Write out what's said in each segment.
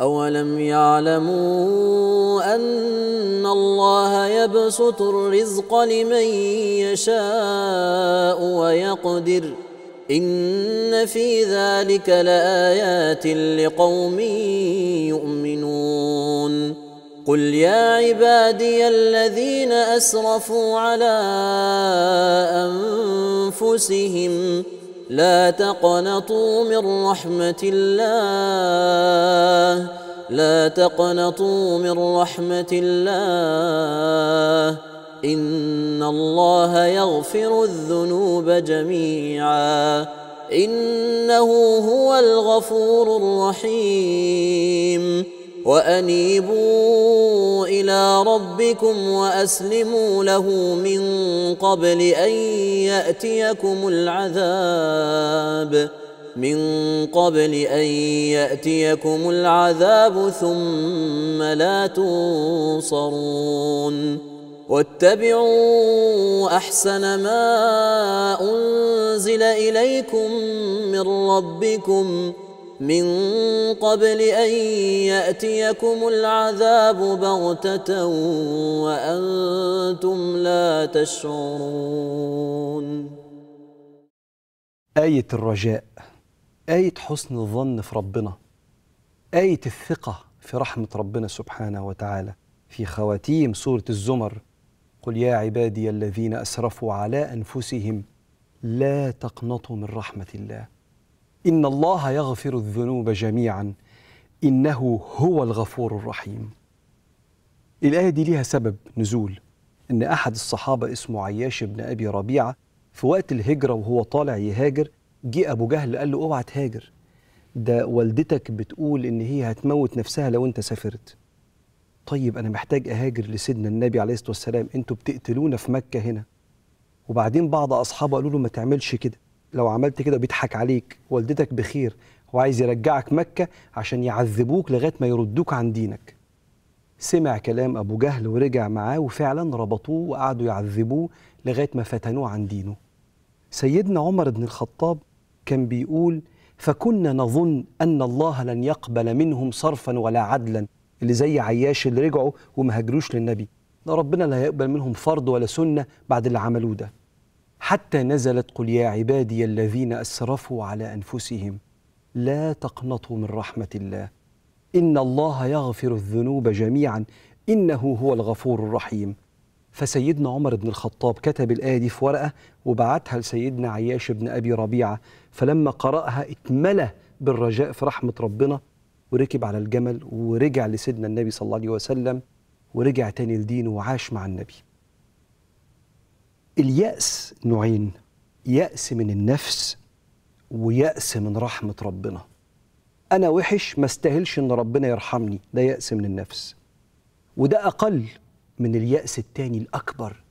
أولم يعلموا أن الله يبسط الرزق لمن يشاء ويقدر إن في ذلك لآيات لقوم يؤمنون قل يا عبادي الذين أسرفوا على أنفسهم ۖ لا تقنطوا من رحمة الله لا تقنطوا من رحمة الله إن الله يغفر الذنوب جميعا إنه هو الغفور الرحيم وانيبوا الى ربكم واسلموا له من قبل ان ياتيكم العذاب من قبل ان ياتيكم العذاب ثم لا تنصرون واتبعوا احسن ما انزل اليكم من ربكم من قبل ان ياتيكم العذاب بغته وانتم لا تشعرون ايه الرجاء ايه حسن الظن في ربنا ايه الثقه في رحمه ربنا سبحانه وتعالى في خواتيم سوره الزمر قل يا عبادي الذين اسرفوا على انفسهم لا تقنطوا من رحمه الله إن الله يغفر الذنوب جميعا إنه هو الغفور الرحيم الآية دي ليها سبب نزول إن أحد الصحابة اسمه عياش بن أبي ربيعة في وقت الهجرة وهو طالع يهاجر جه أبو جهل قال له اوعى تهاجر ده والدتك بتقول إن هي هتموت نفسها لو أنت سافرت طيب أنا محتاج أهاجر لسيدنا النبي عليه الصلاة والسلام أنتوا بتقتلونا في مكة هنا وبعدين بعض أصحابه قالوا له ما تعملش كده لو عملت كده بيضحك عليك والدتك بخير وعايز يرجعك مكة عشان يعذبوك لغاية ما يردوك عن دينك سمع كلام أبو جهل ورجع معاه وفعلا ربطوه وقعدوا يعذبوه لغاية ما فتنوه عن دينه سيدنا عمر بن الخطاب كان بيقول فكنا نظن أن الله لن يقبل منهم صرفا ولا عدلا اللي زي عياش اللي رجعوا وما هاجروش للنبي ده ربنا لا هيقبل منهم فرض ولا سنة بعد اللي عملوه ده حتى نزلت قل يا عبادي الذين اسرفوا على انفسهم لا تقنطوا من رحمه الله ان الله يغفر الذنوب جميعا انه هو الغفور الرحيم فسيدنا عمر بن الخطاب كتب الايه دي في ورقه وبعتها لسيدنا عياش بن ابي ربيعه فلما قراها اتملى بالرجاء في رحمه ربنا وركب على الجمل ورجع لسيدنا النبي صلى الله عليه وسلم ورجع تاني لدينه وعاش مع النبي اليأس نوعين يأس من النفس ويأس من رحمة ربنا أنا وحش ما استاهلش إن ربنا يرحمني ده يأس من النفس وده أقل من اليأس التاني الأكبر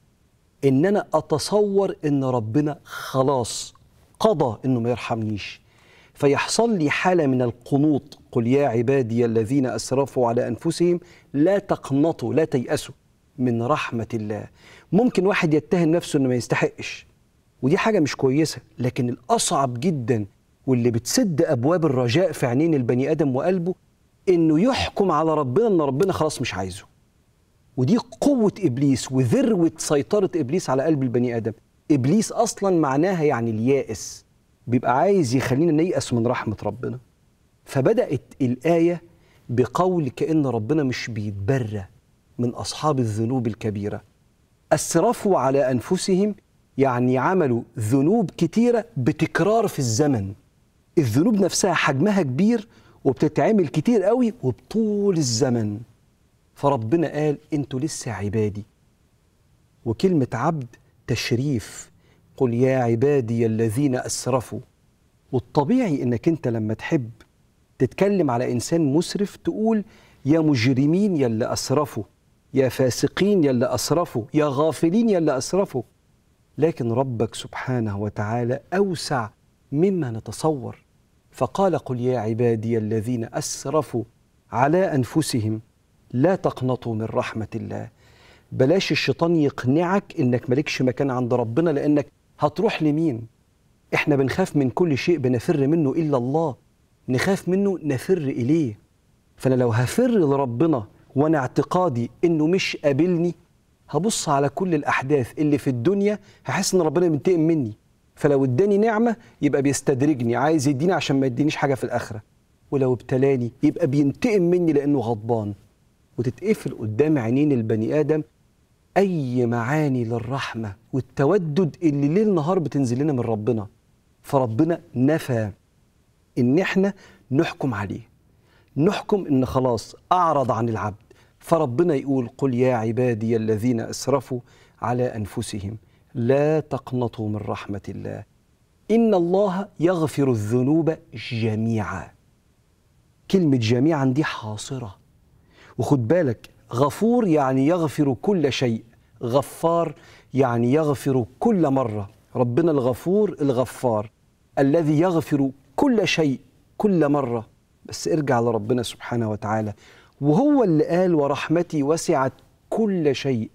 إن أنا أتصور إن ربنا خلاص قضى إنه ما يرحمنيش فيحصل لي حالة من القنوط قل يا عبادي الذين أسرفوا على أنفسهم لا تقنطوا لا تيأسوا من رحمة الله ممكن واحد يتهم نفسه إنه ما يستحقش ودي حاجة مش كويسة لكن الأصعب جدا واللي بتسد أبواب الرجاء في عينين البني آدم وقلبه إنه يحكم على ربنا إن ربنا خلاص مش عايزه ودي قوة إبليس وذروة سيطرة إبليس على قلب البني آدم إبليس أصلا معناها يعني اليائس بيبقى عايز يخلينا نيأس من رحمة ربنا فبدأت الآية بقول كأن ربنا مش بيتبرى من أصحاب الذنوب الكبيرة أسرفوا على أنفسهم يعني عملوا ذنوب كتيرة بتكرار في الزمن الذنوب نفسها حجمها كبير وبتتعمل كتير قوي وبطول الزمن فربنا قال انتوا لسه عبادي وكلمة عبد تشريف قل يا عبادي الذين أسرفوا والطبيعي انك انت لما تحب تتكلم على انسان مسرف تقول يا مجرمين يلي اسرفوا يا فاسقين يا اللي أسرفوا يا غافلين يا اللي أسرفوا لكن ربك سبحانه وتعالى أوسع مما نتصور فقال قل يا عبادي الذين أسرفوا على أنفسهم لا تقنطوا من رحمة الله بلاش الشيطان يقنعك إنك مالكش مكان عند ربنا لأنك هتروح لمين إحنا بنخاف من كل شيء بنفر منه إلا الله نخاف منه نفر إليه فأنا لو هفر لربنا وانا اعتقادي انه مش قابلني هبص على كل الاحداث اللي في الدنيا هحس ان ربنا بينتقم مني فلو اداني نعمه يبقى بيستدرجني عايز يديني عشان ما يدينيش حاجه في الاخره ولو ابتلاني يبقى بينتقم مني لانه غضبان وتتقفل قدام عينين البني ادم اي معاني للرحمه والتودد اللي ليل نهار بتنزل لنا من ربنا فربنا نفى ان احنا نحكم عليه نحكم ان خلاص اعرض عن العبد فربنا يقول قل يا عبادي الذين اسرفوا على انفسهم لا تقنطوا من رحمه الله ان الله يغفر الذنوب جميعا كلمه جميعا دي حاصره وخد بالك غفور يعني يغفر كل شيء غفار يعني يغفر كل مره ربنا الغفور الغفار الذي يغفر كل شيء كل مره بس ارجع لربنا سبحانه وتعالى وهو اللي قال ورحمتي وسعت كل شيء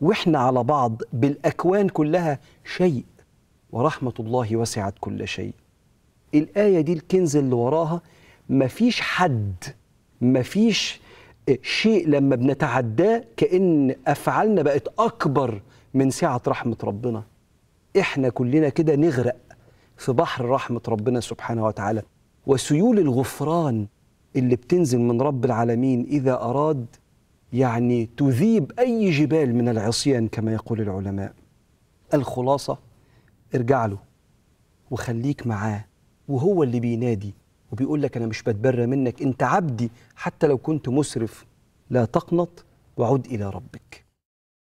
واحنا على بعض بالاكوان كلها شيء ورحمه الله وسعت كل شيء الايه دي الكنز اللي وراها مفيش حد مفيش شيء لما بنتعداه كأن أفعالنا بقت أكبر من سعة رحمة ربنا إحنا كلنا كده نغرق في بحر رحمة ربنا سبحانه وتعالى وسيول الغفران اللي بتنزل من رب العالمين إذا أراد يعني تذيب أي جبال من العصيان كما يقول العلماء الخلاصة ارجع له وخليك معاه وهو اللي بينادي وبيقول لك أنا مش بتبرى منك أنت عبدي حتى لو كنت مسرف لا تقنط وعد إلى ربك